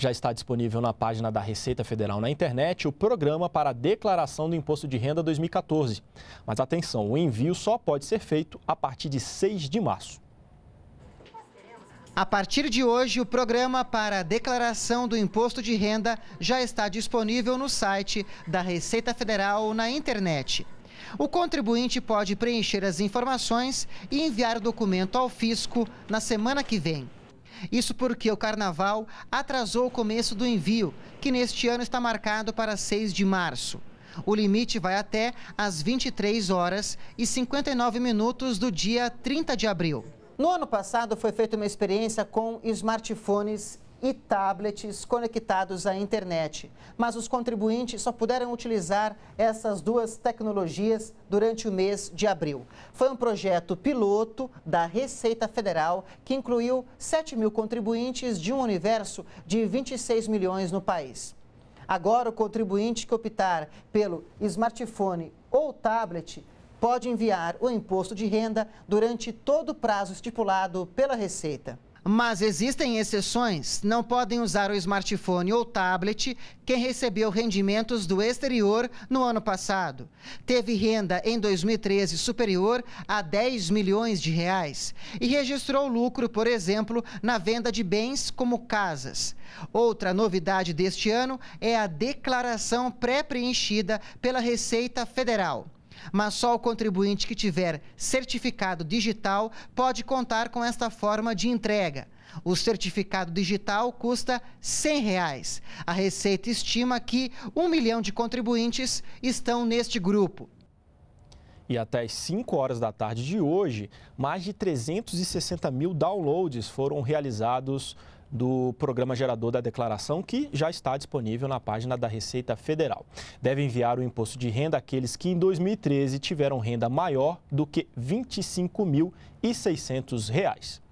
Já está disponível na página da Receita Federal na internet o programa para declaração do Imposto de Renda 2014. Mas atenção, o envio só pode ser feito a partir de 6 de março. A partir de hoje, o programa para declaração do imposto de renda já está disponível no site da Receita Federal na internet. O contribuinte pode preencher as informações e enviar o documento ao fisco na semana que vem. Isso porque o carnaval atrasou o começo do envio, que neste ano está marcado para 6 de março. O limite vai até às 23 horas e 59 minutos do dia 30 de abril. No ano passado foi feita uma experiência com smartphones e tablets conectados à internet. Mas os contribuintes só puderam utilizar essas duas tecnologias durante o mês de abril. Foi um projeto piloto da Receita Federal que incluiu 7 mil contribuintes de um universo de 26 milhões no país. Agora, o contribuinte que optar pelo smartphone ou tablet pode enviar o imposto de renda durante todo o prazo estipulado pela Receita. Mas existem exceções. Não podem usar o smartphone ou tablet quem recebeu rendimentos do exterior no ano passado. Teve renda em 2013 superior a 10 milhões de reais e registrou lucro, por exemplo, na venda de bens como casas. Outra novidade deste ano é a declaração pré-preenchida pela Receita Federal. Mas só o contribuinte que tiver certificado digital pode contar com esta forma de entrega. O certificado digital custa R$ 100. Reais. A Receita estima que um milhão de contribuintes estão neste grupo e até as 5 horas da tarde de hoje, mais de 360 mil downloads foram realizados do programa gerador da declaração, que já está disponível na página da Receita Federal. Deve enviar o imposto de renda aqueles que em 2013 tiveram renda maior do que R$ 25.600.